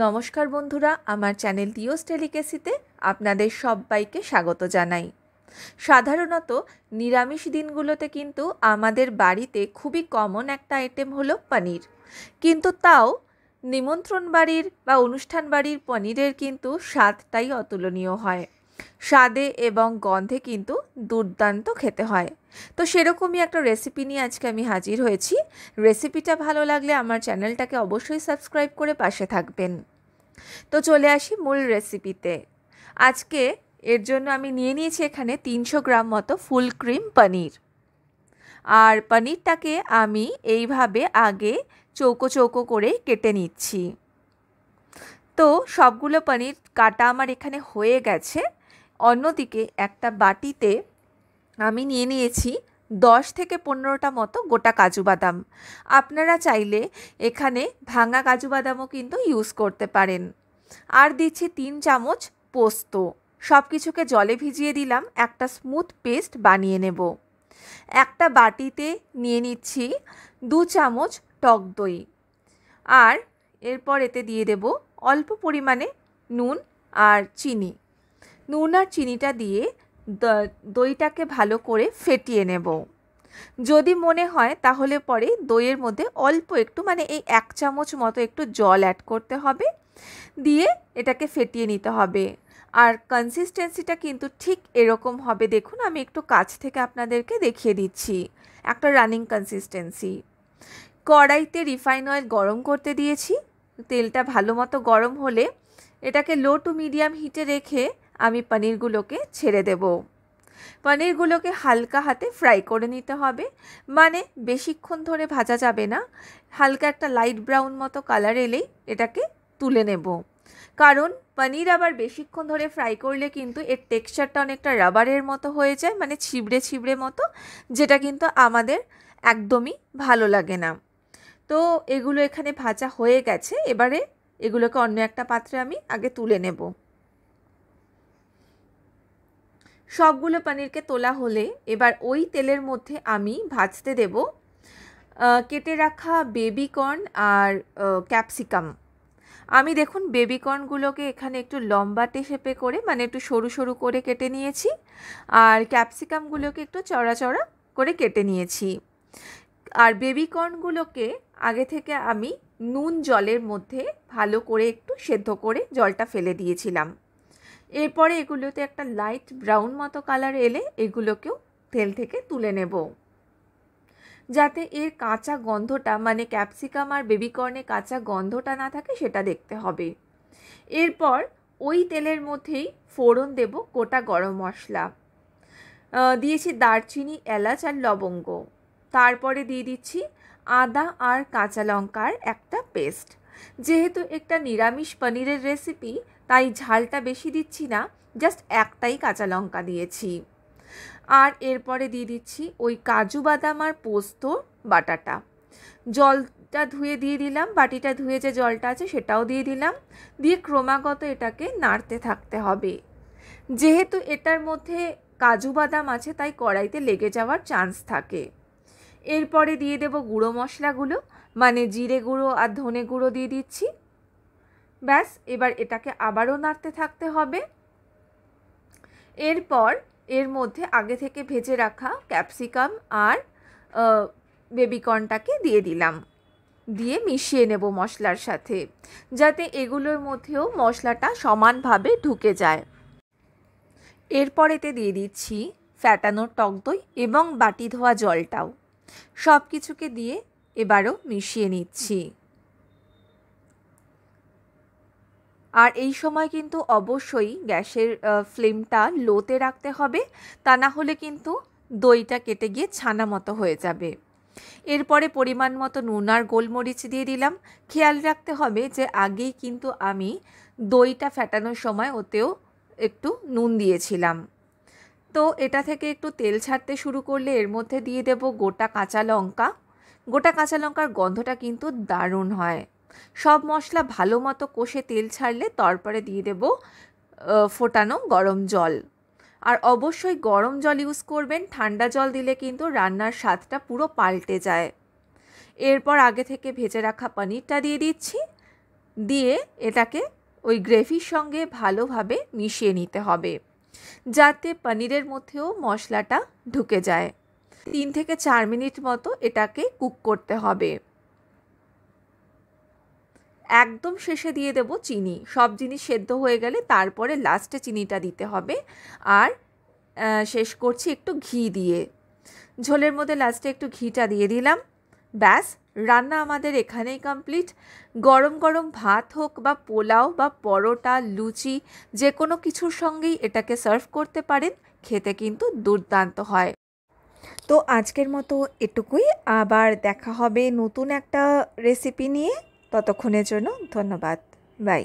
নমস্কার বন্ধুরা আমার চ্যানেল ডিওস টেলিকেসিতে আপনাদের সবাইকে স্বাগত জানাই সাধারণত নিরামিষ দিনগুলোতে কিন্তু আমাদের বাড়িতে খুবই কমন একটা আইটেম হলো পনির কিন্তু তাও নিমন্ত্রণ বাড়ির বা অনুষ্ঠান বাড়ির পনিরের কিন্তু স্বাদটাই অতুলনীয় হয় স্বাদে এবং গন্ধে কিন্তু দুর্দান্ত খেতে হয় তো সেরকমই একটা রেসিপি নিয়ে আজকে আমি হাজির হয়েছি রেসিপিটা ভালো লাগলে আমার চ্যানেলটাকে অবশ্যই সাবস্ক্রাইব করে পাশে থাকবেন তো চলে আসি মূল রেসিপিতে আজকে এর জন্য আমি নিয়ে নিয়েছি এখানে তিনশো গ্রাম মতো ফুল ক্রিম পনির আর পনিরটাকে আমি এইভাবে আগে চৌকো চৌকো করে কেটে নিচ্ছি তো সবগুলো পনির কাটা আমার এখানে হয়ে গেছে অন্যদিকে একটা বাটিতে আমি নিয়ে নিয়েছি দশ থেকে পনেরোটা মতো গোটা কাজু বাদাম আপনারা চাইলে এখানে ভাঙা কাজু বাদামও কিন্তু ইউজ করতে পারেন আর দিচ্ছি তিন চামচ পোস্ত সব কিছুকে জলে ভিজিয়ে দিলাম একটা স্মুথ পেস্ট বানিয়ে নেব একটা বাটিতে নিয়ে নিচ্ছি দু চামচ টক দই আর এরপর এতে দিয়ে দেব অল্প পরিমাণে নুন আর চিনি নুন আর চিনিটা দিয়ে দইটাকে ভালো করে ফেটিয়ে নেব যদি মনে হয় তাহলে পরে দইয়ের মধ্যে অল্প একটু মানে এই এক চামচ মতো একটু জল অ্যাড করতে হবে দিয়ে এটাকে ফেটিয়ে নিতে হবে আর কনসিস্টেন্সিটা কিন্তু ঠিক এরকম হবে দেখুন আমি একটু কাছ থেকে আপনাদেরকে দেখিয়ে দিচ্ছি একটা রানিং কনসিস্টেন্সি কড়াইতে রিফাইন অয়েল গরম করতে দিয়েছি তেলটা ভালো মতো গরম হলে এটাকে লো টু মিডিয়াম হিটে রেখে আমি পনিরগুলোকে ছেড়ে দেব পনিরগুলোকে হালকা হাতে ফ্রাই করে নিতে হবে মানে বেশিক্ষণ ধরে ভাজা যাবে না হালকা একটা লাইট ব্রাউন মতো কালার এলেই এটাকে তুলে নেব কারণ পনির আবার বেশিক্ষণ ধরে ফ্রাই করলে কিন্তু এর টেক্সচারটা অনেকটা রাবারের মতো হয়ে যায় মানে ছিবড়ে ছিবড়ে মতো যেটা কিন্তু আমাদের একদমই ভালো লাগে না তো এগুলো এখানে ভাজা হয়ে গেছে এবারে এগুলোকে অন্য একটা পাত্রে আমি আগে তুলে নেবো সবগুলো পনিরকে তোলা হলে এবার ওই তেলের মধ্যে আমি ভাজতে দেব কেটে রাখা বেবিকর্ন আর ক্যাপসিকাম আমি দেখুন বেবিকর্নগুলোকে এখানে একটু লম্বাতে শেপে করে মানে একটু সরু সরু করে কেটে নিয়েছি আর ক্যাপসিকামগুলোকে একটু চড়া চড়া করে কেটে নিয়েছি আর বেবিকর্নগুলোকে আগে থেকে আমি নুন জলের মধ্যে ভালো করে একটু সেদ্ধ করে জলটা ফেলে দিয়েছিলাম এরপরে এগুলোতে একটা লাইট ব্রাউন মতো কালার এলে এগুলোকেও তেল থেকে তুলে নেব যাতে এর কাঁচা গন্ধটা মানে ক্যাপসিকাম আর বেবিকর্নে কাঁচা গন্ধটা না থাকে সেটা দেখতে হবে এরপর ওই তেলের মধ্যেই ফোড়ন দেব গোটা গরম মশলা দিয়েছি দারচিনি এলাচ আর লবঙ্গ তারপরে দিয়ে দিচ্ছি আদা আর কাঁচা লঙ্কার একটা পেস্ট যেহেতু একটা নিরামিষ পনিরের রেসিপি তাই ঝালটা বেশি দিচ্ছি না জাস্ট একটাই কাঁচা লঙ্কা দিয়েছি আর এরপরে দিয়ে দিচ্ছি ওই কাজু বাদাম আর পোস্ত বাটাটা জলটা ধুয়ে দিয়ে দিলাম বাটিটা ধুয়ে যে জলটা আছে সেটাও দিয়ে দিলাম দিয়ে ক্রমাগত এটাকে নাড়তে থাকতে হবে যেহেতু এটার মধ্যে কাজু বাদাম আছে তাই কড়াইতে লেগে যাওয়ার চান্স থাকে এরপরে দিয়ে দেব গুঁড়ো মশলাগুলো মানে জিরে গুঁড়ো আর ধনে গুঁড়ো দিয়ে দিচ্ছি ব্যাস এবার এটাকে আবারও নাড়তে থাকতে হবে এরপর এর মধ্যে আগে থেকে ভেজে রাখা ক্যাপসিকাম আর বেবিকর্নটাকে দিয়ে দিলাম দিয়ে মিশিয়ে নেব মশলার সাথে যাতে এগুলোর মধ্যেও মশলাটা সমানভাবে ঢুকে যায় এরপর এতে দিয়ে দিচ্ছি ফ্যাটানোর টক দই এবং বাটি ধোয়া জলটাও সব কিছুকে দিয়ে এবারও মিশিয়ে নিচ্ছি আর এই সময় কিন্তু অবশ্যই গ্যাসের ফ্লেমটা লোতে রাখতে হবে তা না হলে কিন্তু দইটা কেটে গিয়ে ছানা মতো হয়ে যাবে এরপরে পরিমাণ মতো নুন আর গোলমরিচ দিয়ে দিলাম খেয়াল রাখতে হবে যে আগেই কিন্তু আমি দইটা ফেটানোর সময় ওতেও একটু নুন দিয়েছিলাম তো এটা থেকে একটু তেল ছাড়তে শুরু করলে এর মধ্যে দিয়ে দেব গোটা কাঁচা লঙ্কা গোটা কাঁচা লঙ্কার গন্ধটা কিন্তু দারুণ হয় সব মশলা ভালো মতো কষে তেল ছাড়লে তারপরে দিয়ে দেব ফোটানো গরম জল আর অবশ্যই গরম জল ইউজ করবেন ঠান্ডা জল দিলে কিন্তু রান্নার স্বাদটা পুরো পাল্টে যায় এরপর আগে থেকে ভেজে রাখা পনিরটা দিয়ে দিচ্ছি দিয়ে এটাকে ওই গ্রেভির সঙ্গে ভালোভাবে মিশিয়ে নিতে হবে যাতে পনিরের মধ্যেও মশলাটা ঢুকে যায় তিন থেকে চার মিনিট মতো এটাকে কুক করতে হবে একদম শেষে দিয়ে দেব চিনি সব জিনিস সেদ্ধ হয়ে গেলে তারপরে লাস্টে চিনিটা দিতে হবে আর শেষ করছি একটু ঘি দিয়ে ঝোলের মধ্যে লাস্টে একটু ঘিটা দিয়ে দিলাম ব্যাস রান্না আমাদের এখানেই কমপ্লিট গরম গরম ভাত হোক বা পোলাও বা পরোটা লুচি যে কোনো কিছুর সঙ্গেই এটাকে সার্ভ করতে পারেন খেতে কিন্তু দুর্দান্ত হয় তো আজকের মতো এটুকুই আবার দেখা হবে নতুন একটা রেসিপি নিয়ে ততক্ষণের জন্য ধন্যবাদ বাই